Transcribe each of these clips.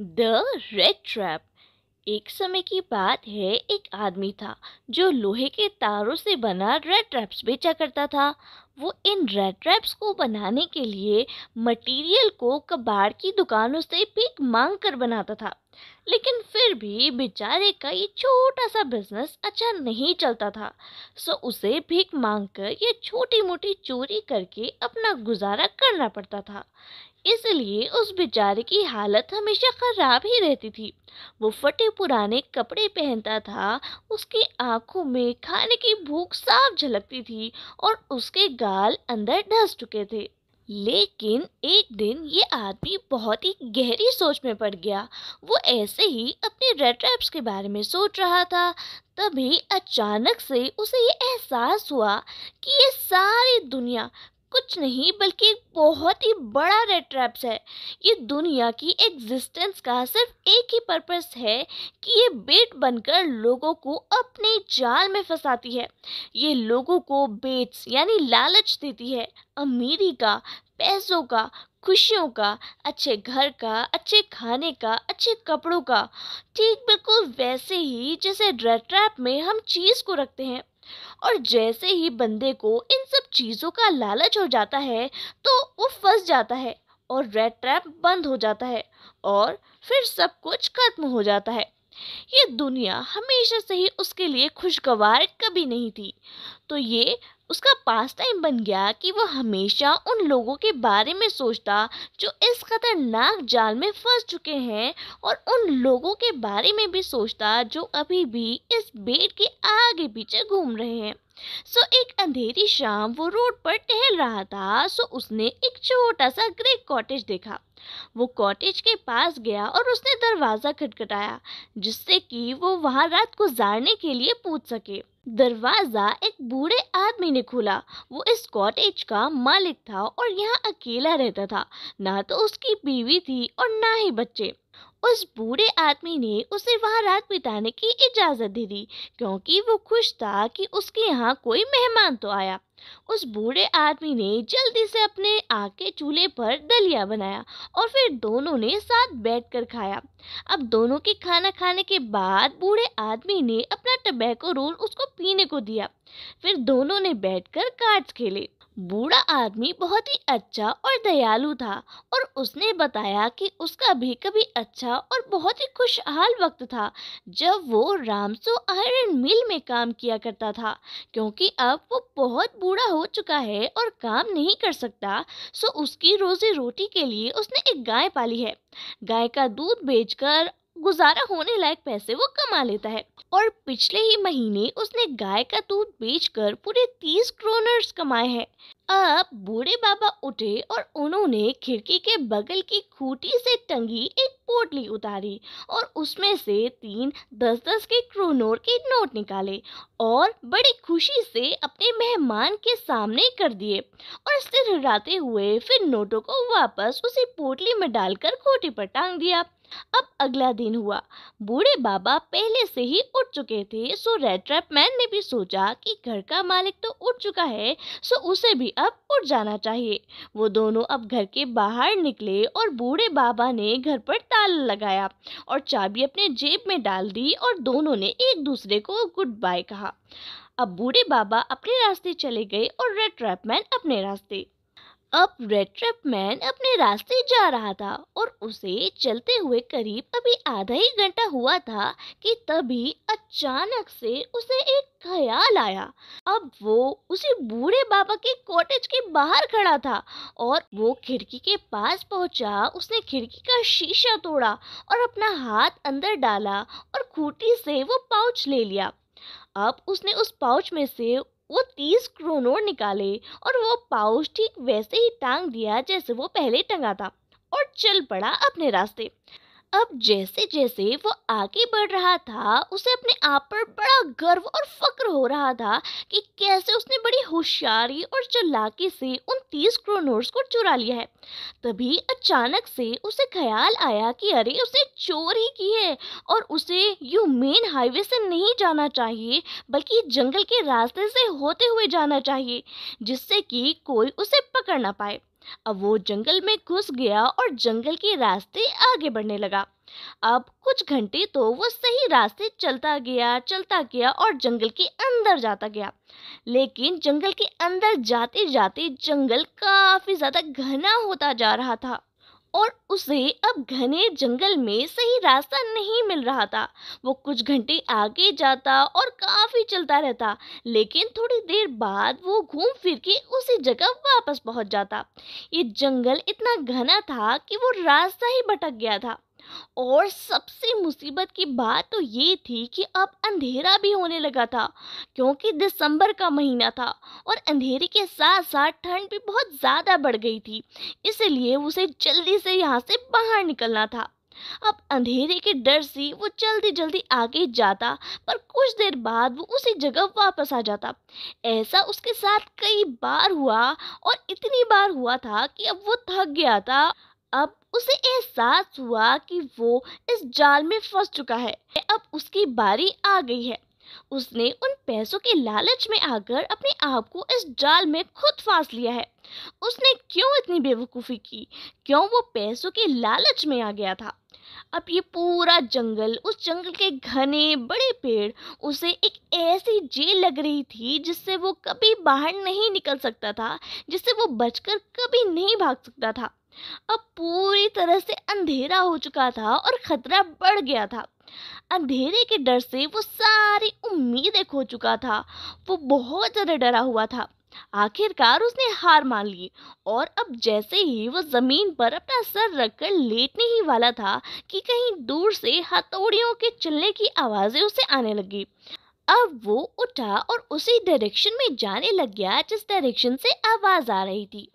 the red trap एक समय की बात है एक आदमी था जो लोहे के तारों से बना रेड ट्रैप्स बेचा करता था वो इन रेड ट्रैप्स को बनाने के लिए मटेरियल को कबाड़ की दुकानों से भीख मांग कर बनाता था लेकिन फिर भी बेचारे का ये छोटा सा बिजनेस अच्छा नहीं चलता था सो उसे भीख मांग कर या छोटी मोटी चोरी करके अपना गुजारा करना पड़ता था इसलिए उस बेचारे की हालत हमेशा ख़राब ही रहती थी वो फटे पुराने कपड़े पहनता था उसकी आंखों में खाने की भूख साफ झलकती थी और उसके गाल अंदर ढस चुके थे लेकिन एक दिन ये आदमी बहुत ही गहरी सोच में पड़ गया वो ऐसे ही अपने रेड के बारे में सोच रहा था तभी अचानक से उसे ये एहसास हुआ कि ये सारी दुनिया कुछ नहीं बल्कि एक बहुत ही बड़ा रेड ट्रैप्स है ये दुनिया की एग्जिस्टेंस का सिर्फ एक ही पर्पस है कि ये बेट बनकर लोगों को अपने जाल में फंसाती है ये लोगों को बेट्स यानी लालच देती है अमीरी का पैसों का खुशियों का अच्छे घर का अच्छे खाने का अच्छे कपड़ों का ठीक बिल्कुल वैसे ही जैसे रेड ट्रैप में हम चीज़ को रखते हैं और जैसे ही बंदे को इन सब चीज़ों का लालच हो जाता है तो वो फंस जाता है और रेड ट्रैप बंद हो जाता है और फिर सब कुछ खत्म हो जाता है ये दुनिया हमेशा से ही उसके लिए खुशगवार कभी नहीं थी तो ये उसका पास टाइम बन गया कि वो हमेशा उन लोगों के बारे में सोचता जो इस खतरनाक जाल में फंस चुके हैं और उन लोगों के बारे में भी सोचता जो अभी भी इस बेड के आगे पीछे घूम रहे हैं सो एक अंधेरी शाम वो रोड पर टहल रहा था सो उसने एक छोटा सा ग्रे कॉटेज देखा वो कॉटेज के पास गया और उसने दरवाज़ा खटखटाया जिससे कि वो वहाँ रात गुजारने के लिए पूछ सके दरवाज़ा एक बूढ़े आदमी ने खोला वो इस कॉटेज का मालिक था और यहाँ अकेला रहता था ना तो उसकी बीवी थी और ना ही बच्चे उस बूढ़े आदमी ने उसे वहाँ रात बिताने की इजाज़त दे दी क्योंकि वो खुश था कि उसके यहाँ कोई मेहमान तो आया उस बूढ़े आदमी ने जल्दी से अपने आग के चूल्हे पर दलिया बनाया और फिर दोनों ने साथ बैठकर खाया अब दोनों के खाना खाने के बाद बूढ़े आदमी ने अपना टबैको रोल उसको पीने को दिया फिर दोनों ने बैठकर कार्ड्स खेले बूढ़ा आदमी बहुत ही अच्छा और दयालु था और उसने बताया कि उसका भी कभी अच्छा और बहुत ही खुशहाल वक्त था जब वो रामसो आयरन मिल में काम किया करता था क्योंकि अब वो बहुत बूढ़ा हो चुका है और काम नहीं कर सकता सो उसकी रोजी रोटी के लिए उसने एक गाय पाली है गाय का दूध बेचकर गुजारा होने लायक पैसे वो कमा लेता है और पिछले ही महीने उसने गाय का दूध बेचकर पूरे तीस क्रोनर्स कमाए हैं अब बूढ़े बाबा उठे और उन्होंने खिड़की के बगल की खूटी से टंगी एक पोटली उतारी और उसमें से तीन दस दस के क्रोनोर के नोट निकाले और बड़ी खुशी से अपने मेहमान के सामने कर दिए और सिर हिलाते हुए फिर नोटों को वापस उसी पोटली में डालकर खूटी पर टांग दिया अब अगला दिन हुआ बूढ़े बाबा पहले से ही उठ चुके थे सो रेड ट्रैप मैन ने भी सोचा कि घर का मालिक तो उठ चुका है सो उसे भी अब उठ जाना चाहिए वो दोनों अब घर के बाहर निकले और बूढ़े बाबा ने घर पर ताल लगाया और चाबी अपने जेब में डाल दी और दोनों ने एक दूसरे को गुड बाय कहा अब बूढ़े बाबा अपने रास्ते चले गए और रेड ट्रैप मैन अपने रास्ते अब रेड ट्रैप मैन अपने रास्ते जा रहा था और उसे चलते हुए करीब अभी आधा ही घंटा हुआ था कि तभी अचानक से उसे एक ख्याल आया अब वो उसी बूढ़े बाबा के कॉटेज के बाहर खड़ा था और वो खिड़की के पास पहुंचा उसने खिड़की का शीशा तोड़ा और अपना हाथ अंदर डाला और खूटी से वो पाउच ले लिया अब उसने उस पाउच में से वो तीस क्रोनोर निकाले और वो पाउच ठीक वैसे ही टांग दिया जैसे वो पहले टंगा था और चल पड़ा अपने रास्ते अब जैसे जैसे वो आगे बढ़ रहा था उसे अपने आप पर बड़ा गर्व और फक्र हो रहा था कि कैसे उसने बड़ी होशियारी और चलाकी से उन तीस क्रोनोर्स को चुरा लिया है तभी अचानक से उसे ख्याल आया कि अरे उसे चोर ही की है और उसे यू मेन हाईवे से नहीं जाना चाहिए बल्कि जंगल के रास्ते से होते हुए जाना चाहिए जिससे कि कोई उसे पकड़ ना पाए अब वो जंगल में घुस गया और जंगल के रास्ते आगे बढ़ने लगा अब कुछ घंटे तो वो सही रास्ते चलता गया चलता गया और जंगल के अंदर जाता गया लेकिन जंगल के अंदर जाते जाते जंगल काफ़ी ज़्यादा घना होता जा रहा था और उसे अब घने जंगल में सही रास्ता नहीं मिल रहा था वो कुछ घंटे आगे जाता और काफ़ी चलता रहता लेकिन थोड़ी देर बाद वो घूम फिर के उसी जगह वापस पहुंच जाता ये जंगल इतना घना था कि वो रास्ता ही भटक गया था और सबसे मुसीबत की बात तो ये थी कि अब अंधेरा भी होने लगा था क्योंकि दिसंबर का महीना था और अंधेरे के साथ साथ ठंड भी बहुत ज़्यादा बढ़ गई थी इसलिए उसे जल्दी से यहाँ से बाहर निकलना था अब अंधेरे के डर से वो जल्दी जल्दी आगे जाता पर कुछ देर बाद वो उसी जगह वापस आ जाता ऐसा उसके साथ कई बार हुआ और इतनी बार हुआ था कि अब वो थक गया था अब उसे एहसास हुआ कि वो इस जाल में फंस चुका है अब उसकी बारी आ गई है उसने उन पैसों के लालच में आकर अपने आप को इस जाल में खुद फांस लिया है उसने क्यों इतनी बेवकूफ़ी की क्यों वो पैसों के लालच में आ गया था अब ये पूरा जंगल उस जंगल के घने बड़े पेड़ उसे एक ऐसी जेल लग रही थी जिससे वो कभी बाहर नहीं निकल सकता था जिससे वो बचकर कभी नहीं भाग सकता था अब पूरी तरह से अंधेरा हो चुका था और खतरा बढ़ गया था अंधेरे के डर से वो सारी उम्मीदें खो चुका था वो बहुत ज़्यादा डरा हुआ था आखिरकार उसने हार मान ली और अब जैसे ही वो ज़मीन पर अपना सर रखकर लेटने ही वाला था कि कहीं दूर से हथौड़ियों के चलने की आवाज़ें उसे आने लगी अब वो उठा और उसी डायरेक्शन में जाने लग गया जिस डायरेक्शन से आवाज़ आ रही थी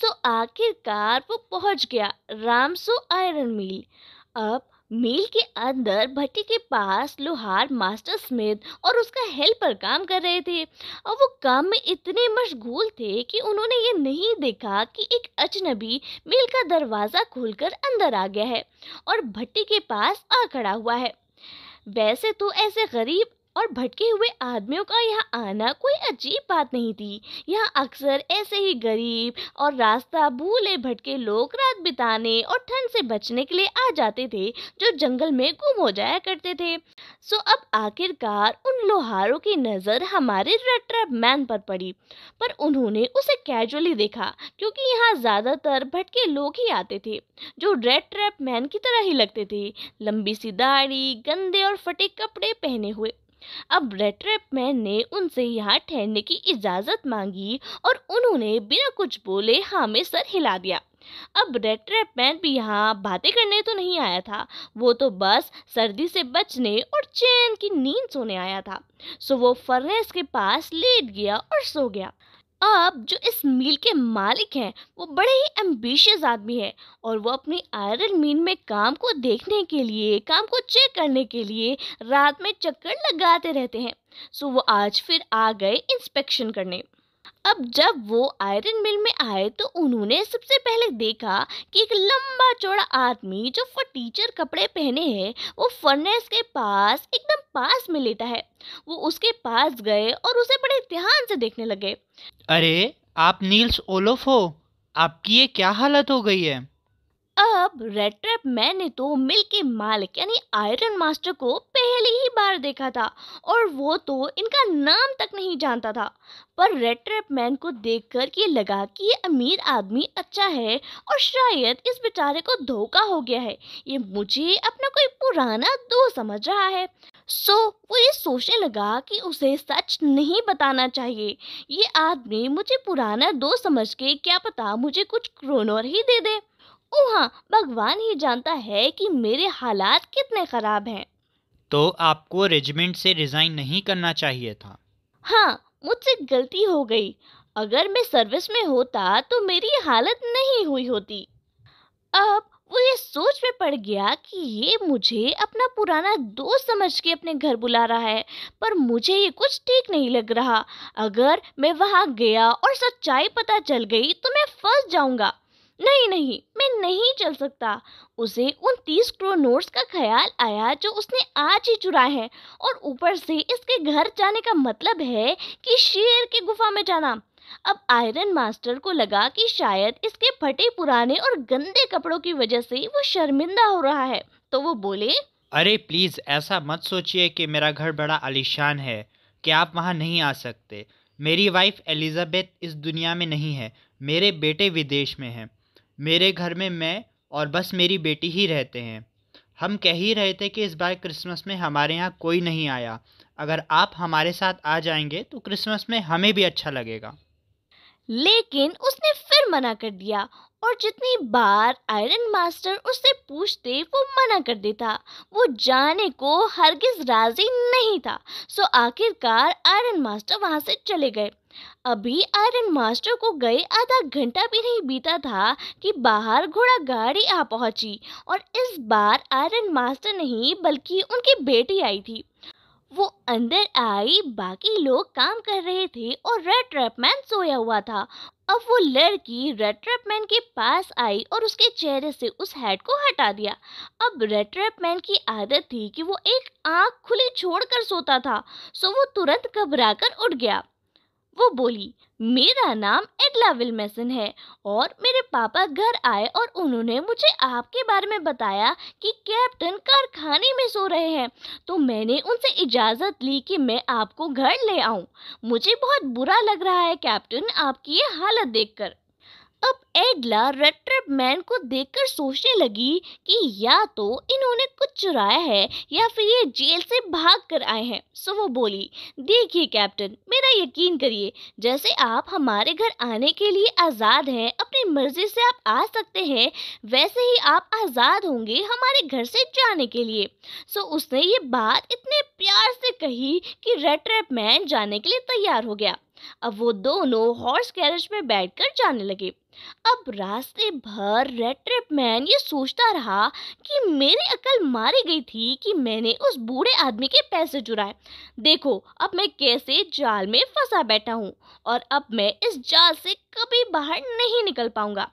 सो आखिरकार वो पहुंच गया रामसो आयरन मिल अब मिल के अंदर भट्टी के पास लोहार मास्टर स्मिथ और उसका हेल्पर काम कर रहे थे और वो काम में इतने मशगूल थे कि उन्होंने ये नहीं देखा कि एक अजनबी मिल का दरवाज़ा खोलकर अंदर आ गया है और भट्टी के पास आ खड़ा हुआ है वैसे तो ऐसे गरीब और भटके हुए आदमियों का यहाँ आना कोई अजीब बात नहीं थी यहाँ अक्सर ऐसे ही गरीब और रास्ता भूले भटके लोग रात बिताने और ठंड से बचने के लिए आ जाते थे जो जंगल में गुम हो जाया करते थे सो अब आखिरकार उन लोहारों की नज़र हमारे रट्रप मैन पर पड़ी पर उन्होंने उसे कैजुअली देखा क्योंकि यहाँ ज़्यादातर भटके लोग ही आते थे जो रेड ट्रैप मैन की तरह ही लगते थे लंबी सी दाढ़ी गंदे और फटे कपड़े पहने हुए अब मैन ने उनसे यहाँ ठहरने की इजाज़त मांगी और उन्होंने बिना कुछ बोले हाँ में सर हिला दिया अब रेट्रेप मैन भी यहाँ बातें करने तो नहीं आया था वो तो बस सर्दी से बचने और चैन की नींद सोने आया था सो वो फर्नेस के पास लेट गया और सो गया आप जो इस मील के मालिक हैं वो बड़े ही एम्बिशियस आदमी हैं और वो अपनी आयरन मीन में काम को देखने के लिए काम को चेक करने के लिए रात में चक्कर लगाते रहते हैं सो वो आज फिर आ गए इंस्पेक्शन करने अब जब वो आयरन मिल में आए तो उन्होंने सबसे पहले देखा कि एक लंबा चौड़ा आदमी जो फटीचर कपड़े पहने हैं वो फर्नेस के पास एकदम पास में लेता है वो उसके पास गए और उसे बड़े ध्यान से देखने लगे अरे आप नील्स ओलोफ हो आपकी ये क्या हालत हो गई है अब रेड ट्रैप मैंने तो मिल के मालिक यानी आयरन मास्टर को पहली ही बार देखा था और वो तो इनका नाम तक नहीं जानता था पर रेड ट्रैप मैन को देखकर ये लगा कि ये अमीर आदमी अच्छा है और शायद इस बेचारे को धोखा हो गया है ये मुझे अपना कोई पुराना दोस्त समझ रहा है सो so, वो ये सोचने लगा कि उसे सच नहीं बताना चाहिए ये आदमी मुझे पुराना दोस्त समझ के क्या पता मुझे कुछ क्रोनोर ही दे दे हाँ भगवान ही जानता है कि मेरे हालात कितने खराब हैं तो आपको रेजिमेंट से रिजाइन नहीं करना चाहिए था हाँ मुझसे गलती हो गई अगर मैं सर्विस में होता तो मेरी हालत नहीं हुई होती अब वो ये सोच में पड़ गया कि ये मुझे अपना पुराना दोस्त समझ के अपने घर बुला रहा है पर मुझे ये कुछ ठीक नहीं लग रहा अगर मैं वहाँ गया और सच्चाई पता चल गई तो मैं फंस जाऊँगा नहीं नहीं मैं नहीं चल सकता उसे उन तीस करोड़ नोट्स का ख्याल आया जो उसने आज ही चुराए हैं और ऊपर से इसके घर जाने का मतलब है कि शेर की गुफा में जाना अब आयरन मास्टर को लगा कि शायद इसके फटे पुराने और गंदे कपड़ों की वजह से वो शर्मिंदा हो रहा है तो वो बोले अरे प्लीज़ ऐसा मत सोचिए कि मेरा घर बड़ा आलिशान है कि आप वहाँ नहीं आ सकते मेरी वाइफ एलिजाबेथ इस दुनिया में नहीं है मेरे बेटे विदेश में हैं मेरे घर में मैं और बस मेरी बेटी ही रहते हैं हम कह ही रहे थे कि इस बार क्रिसमस में हमारे यहाँ कोई नहीं आया अगर आप हमारे साथ आ जाएंगे तो क्रिसमस में हमें भी अच्छा लगेगा लेकिन उसने फिर मना कर दिया और जितनी बार आयरन मास्टर उससे पूछते वो मना कर देता वो जाने को हरगिज राजी नहीं था सो आखिरकार आयरन मास्टर वहाँ से चले गए अभी आयरन मास्टर को गए आधा घंटा भी नहीं बीता था कि बाहर घोड़ा गाड़ी आ पहुंची और इस बार आयरन मास्टर नहीं बल्कि उनकी बेटी आई थी वो अंदर आई बाकी लोग काम कर रहे थे और रेड ट्रैप मैन सोया हुआ था अब वो लड़की रेट्रैप मैन के पास आई और उसके चेहरे से उस हैट को हटा दिया अब रेट्रैप मैन की आदत थी कि वो एक आंख खुली छोड़कर सोता था सो वो तुरंत घबरा कर उठ गया वो बोली मेरा नाम एडला विलमेसन है और मेरे पापा घर आए और उन्होंने मुझे आपके बारे में बताया कि कैप्टन कारखाने में सो रहे हैं तो मैंने उनसे इजाज़त ली कि मैं आपको घर ले आऊँ मुझे बहुत बुरा लग रहा है कैप्टन आपकी ये हालत देखकर अब एडला रेड मैन को देखकर सोचने लगी कि या तो इन्होंने कुछ चुराया है या फिर ये जेल से भाग कर आए हैं सो वो बोली देखिए कैप्टन मेरा यकीन करिए जैसे आप हमारे घर आने के लिए आज़ाद हैं अपनी मर्जी से आप आ सकते हैं वैसे ही आप आज़ाद होंगे हमारे घर से जाने के लिए सो उसने ये बात इतने प्यार से कही कि रेड मैन जाने के लिए तैयार हो गया अब वो दोनों हॉर्स कैरेज में बैठकर जाने लगे अब रास्ते भर रेट्रिप मैन ये सोचता रहा कि मेरी अकल मारी गई थी कि मैंने उस बूढ़े आदमी के पैसे चुराए देखो अब मैं कैसे जाल में फंसा बैठा हूँ और अब मैं इस जाल से कभी बाहर नहीं निकल पाऊंगा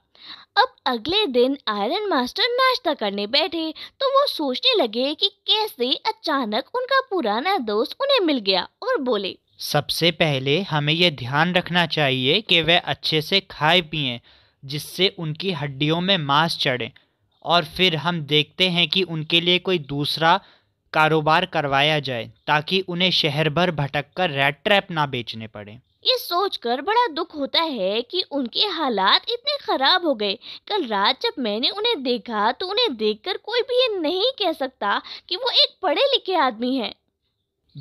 अब अगले दिन आयरन मास्टर नाश्ता करने बैठे तो वो सोचने लगे कि कैसे अचानक उनका पुराना दोस्त उन्हें मिल गया और बोले सबसे पहले हमें यह ध्यान रखना चाहिए कि वह अच्छे से खाए पिए जिससे उनकी हड्डियों में मांस चढ़े और फिर हम देखते हैं कि उनके लिए कोई दूसरा कारोबार करवाया जाए ताकि उन्हें शहर भर भटक कर रेड ट्रैप ना बेचने पड़े ये सोचकर बड़ा दुख होता है कि उनके हालात इतने खराब हो गए कल रात जब मैंने उन्हें देखा तो उन्हें देखकर कोई भी ये नहीं कह सकता कि वो एक पढ़े लिखे आदमी है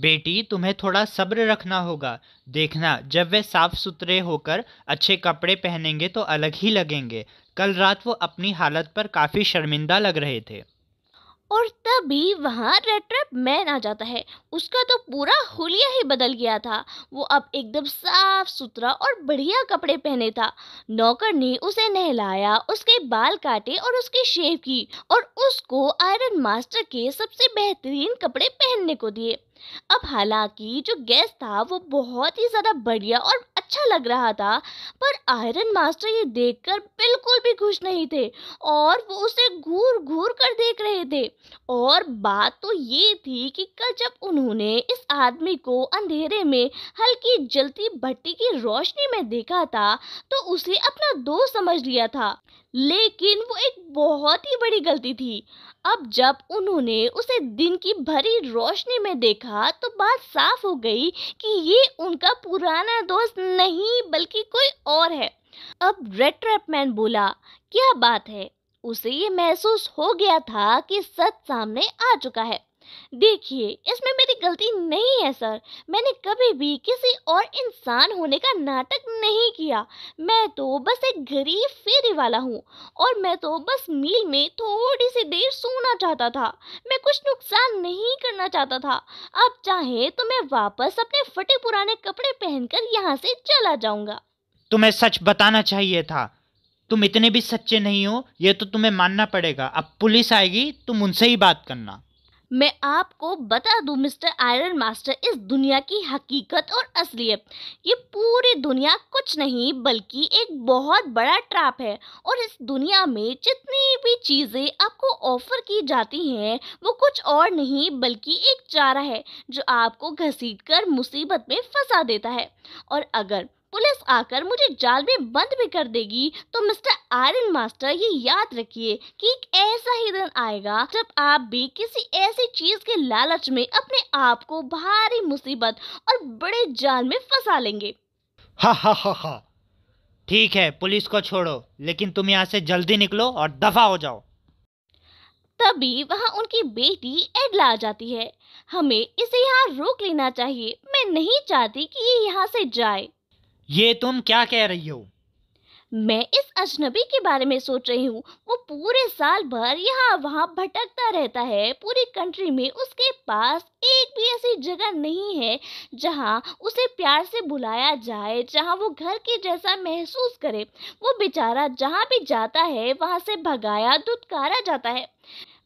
बेटी तुम्हें थोड़ा सब्र रखना होगा देखना जब वे साफ सुथरे होकर अच्छे कपड़े पहनेंगे तो अलग ही लगेंगे कल रात वो अपनी हालत पर काफ़ी शर्मिंदा लग रहे थे और तभी वहाँ रेड मैन आ जाता है उसका तो पूरा हुलिया ही बदल गया था वो अब एकदम साफ सुथरा और बढ़िया कपड़े पहने था नौकर ने उसे नहलाया उसके बाल काटे और उसकी शेव की और उसको आयरन मास्टर के सबसे बेहतरीन कपड़े पहनने को दिए अब हालांकि जो गैस था वो बहुत ही ज़्यादा बढ़िया और अच्छा लग रहा था पर आयरन मास्टर ये देखकर बिल्कुल भी खुश नहीं थे और वो उसे घूर घूर कर देख रहे थे और बात तो ये थी कि कल जब उन्होंने इस आदमी को अंधेरे में हल्की जलती भट्टी की रोशनी में देखा था तो उसे अपना दोस्त समझ लिया था लेकिन वो एक बहुत ही बड़ी गलती थी अब जब उन्होंने उसे दिन की भरी रोशनी में देखा तो बात साफ हो गई कि ये उनका पुराना दोस्त नहीं बल्कि कोई और है अब रेड मैन बोला क्या बात है उसे ये महसूस हो गया था कि सच सामने आ चुका है देखिए इसमें मेरी गलती नहीं है सर मैंने कभी भी किसी और इंसान होने का नाटक नहीं किया मैं तो बस एक गरीब फेरी वाला हूँ और मैं तो बस मील में थोड़ी सी देर सोना चाहता था मैं कुछ नुकसान नहीं करना चाहता था अब चाहे तो मैं वापस अपने फटे पुराने कपड़े पहनकर यहाँ से चला जाऊंगा तुम्हें सच बताना चाहिए था तुम इतने भी सच्चे नहीं हो ये तो तुम्हें मानना पड़ेगा अब पुलिस आएगी तुम उनसे ही बात करना मैं आपको बता दूं मिस्टर आयरन मास्टर इस दुनिया की हकीकत और असलियत ये पूरी दुनिया कुछ नहीं बल्कि एक बहुत बड़ा ट्रैप है और इस दुनिया में जितनी भी चीज़ें आपको ऑफर की जाती हैं वो कुछ और नहीं बल्कि एक चारा है जो आपको घसीट कर मुसीबत में फंसा देता है और अगर पुलिस आकर मुझे जाल में बंद भी कर देगी तो मिस्टर आयरन मास्टर ये याद रखिए कि एक ऐसा ही दिन आएगा जब आप भी किसी ऐसी चीज के लालच में अपने आप को भारी मुसीबत और बड़े जाल में फंसा लेंगे ठीक है पुलिस को छोड़ो लेकिन तुम यहाँ से जल्दी निकलो और दफा हो जाओ तभी वहाँ उनकी बेटी एडला आ जाती है हमें इसे यहाँ रोक लेना चाहिए मैं नहीं चाहती कि ये यहाँ से जाए ये तुम क्या कह रही हो मैं इस अजनबी के बारे में सोच रही हूँ वो पूरे साल भर यहाँ वहाँ भटकता रहता है पूरी कंट्री में उसके पास एक भी ऐसी जगह नहीं है जहाँ उसे प्यार से बुलाया जाए जहाँ वो घर के जैसा महसूस करे वो बेचारा जहाँ भी जाता है वहाँ से भगाया दुदकारा जाता है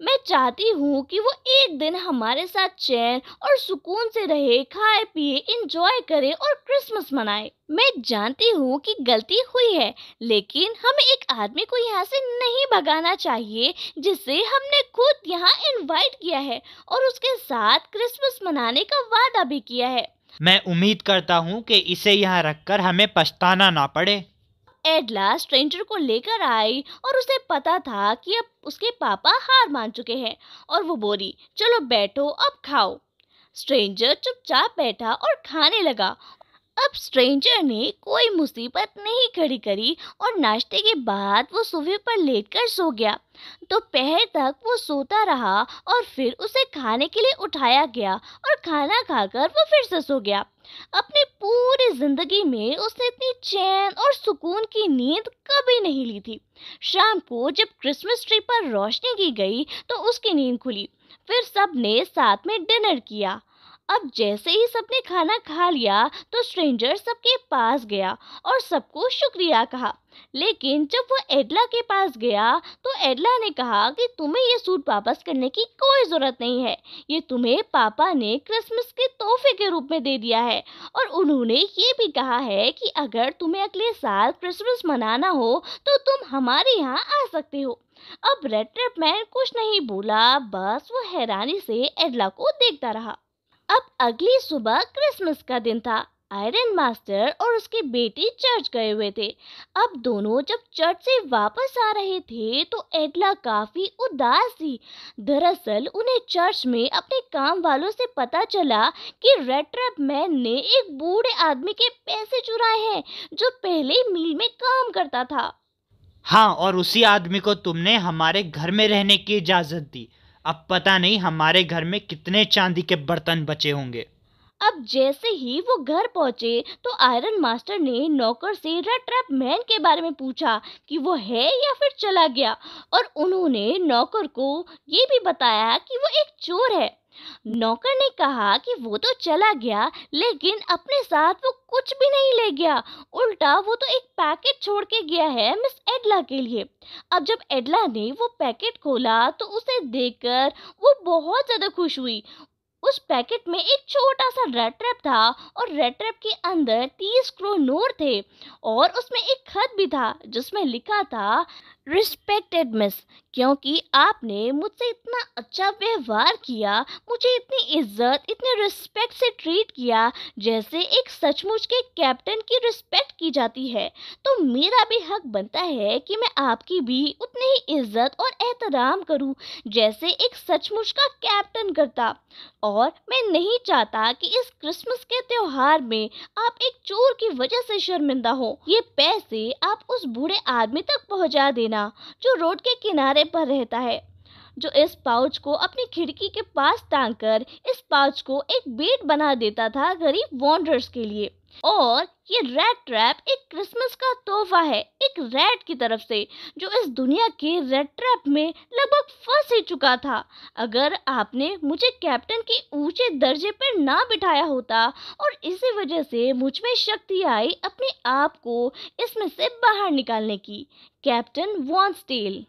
मैं चाहती हूँ कि वो एक दिन हमारे साथ चैन और सुकून से रहे खाए पिए इंजॉय करे और क्रिसमस मनाए मैं जानती हूँ कि गलती हुई है लेकिन हमें एक आदमी को यहाँ से नहीं भगाना चाहिए जिसे हमने खुद यहाँ इनवाइट किया है और उसके साथ क्रिसमस मनाने का वादा भी किया है मैं उम्मीद करता हूँ कि इसे यहाँ रखकर हमें पछताना ना पड़े एडलास स्ट्रेंजर को लेकर आई और उसे पता था कि अब उसके पापा हार मान चुके हैं और वो बोली चलो बैठो अब खाओ स्ट्रेंजर चुपचाप बैठा और खाने लगा अब स्ट्रेंजर ने कोई मुसीबत नहीं खड़ी करी और नाश्ते के बाद वो सोफे पर लेटकर सो गया दोपहर तो तक वो सोता रहा और फिर उसे खाने के लिए उठाया गया और खाना खाकर वो फिर से सो गया अपनी पूरी जिंदगी में उसने इतनी चैन और सुकून की नींद कभी नहीं ली थी शाम को जब क्रिसमस ट्री पर रोशनी की गई तो उसकी नींद खुली फिर सब ने साथ में डिनर किया अब जैसे ही सबने खाना खा लिया तो स्ट्रेंजर सबके पास गया और सबको शुक्रिया कहा लेकिन जब वो एडला के पास गया तो एडला ने कहा कि तुम्हें ये सूट वापस करने की कोई ज़रूरत नहीं है ये तुम्हें पापा ने क्रिसमस के तोहफे के रूप में दे दिया है और उन्होंने ये भी कहा है कि अगर तुम्हें अगले साल क्रिसमस मनाना हो तो तुम हमारे यहाँ आ सकते हो अब रेड ट्रिप मैन कुछ नहीं बोला बस वो हैरानी से एडला को देखता रहा अब अगली सुबह क्रिसमस का दिन था आयरन मास्टर और उसकी बेटी चर्च गए हुए थे अब दोनों जब चर्च से वापस आ रहे थे तो एडला काफ़ी उदास थी दरअसल उन्हें चर्च में अपने काम वालों से पता चला कि रेड मैन ने एक बूढ़े आदमी के पैसे चुराए हैं जो पहले मिल में काम करता था हाँ और उसी आदमी को तुमने हमारे घर में रहने की इजाज़त दी अब पता नहीं हमारे घर में कितने चांदी के बर्तन बचे होंगे अब जैसे ही वो घर पहुंचे तो आयरन मास्टर ने नौकर से रेड ट्रैप मैन के बारे में पूछा कि वो है या फिर चला गया और उन्होंने नौकर को ये भी बताया कि वो एक चोर है नौकर ने कहा कि वो तो चला गया लेकिन अपने साथ वो कुछ भी नहीं ले गया उल्टा वो तो एक पैकेट छोड़ के गया है मिस एडला के लिए अब जब एडला ने वो पैकेट खोला तो उसे देखकर वो बहुत ज़्यादा खुश हुई उस पैकेट में एक छोटा सा रेड ट्रैप था और रेड ट्रैप के अंदर तीस क्रो नोट थे और उसमें एक खत भी था जिसमें लिखा था रिस्पेक्टेड मिस क्योंकि आपने मुझसे इतना अच्छा व्यवहार किया मुझे इतनी इज्जत इतने रिस्पेक्ट से ट्रीट किया जैसे एक सचमुच के कैप्टन की रिस्पेक्ट की जाती है तो मेरा भी हक बनता है कि मैं आपकी भी उतनी ही इज्जत और एहतराम करूं जैसे एक सचमुच का कैप्टन करता और मैं नहीं चाहता कि इस क्रिसमस के त्यौहार में आप एक चोर की वजह से शर्मिंदा हो ये पैसे आप उस बूढ़े आदमी तक पहुंचा देना जो रोड के किनारे किनारे पर रहता है जो इस पाउच को अपनी खिड़की के पास टांग कर इस पाउच को एक बेड बना देता था गरीब वॉन्डर्स के लिए और ये रेड ट्रैप एक क्रिसमस का तोहफा है एक रेड की तरफ से जो इस दुनिया के रेड ट्रैप में लगभग फंस ही चुका था अगर आपने मुझे कैप्टन के ऊंचे दर्जे पर ना बिठाया होता और इसी वजह से मुझ में शक्ति आई अपने आप को इसमें से बाहर निकालने की कैप्टन वॉन्स्टेल